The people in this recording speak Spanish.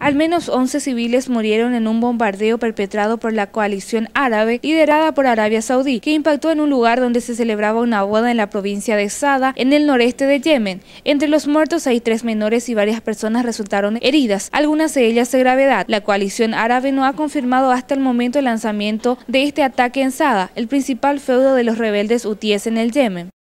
Al menos 11 civiles murieron en un bombardeo perpetrado por la coalición árabe liderada por Arabia Saudí, que impactó en un lugar donde se celebraba una boda en la provincia de Sada, en el noreste de Yemen. Entre los muertos hay tres menores y varias personas resultaron heridas, algunas de ellas de gravedad. La coalición árabe no ha confirmado hasta el momento el lanzamiento de este ataque en Sada, el principal feudo de los rebeldes hutíes en el Yemen.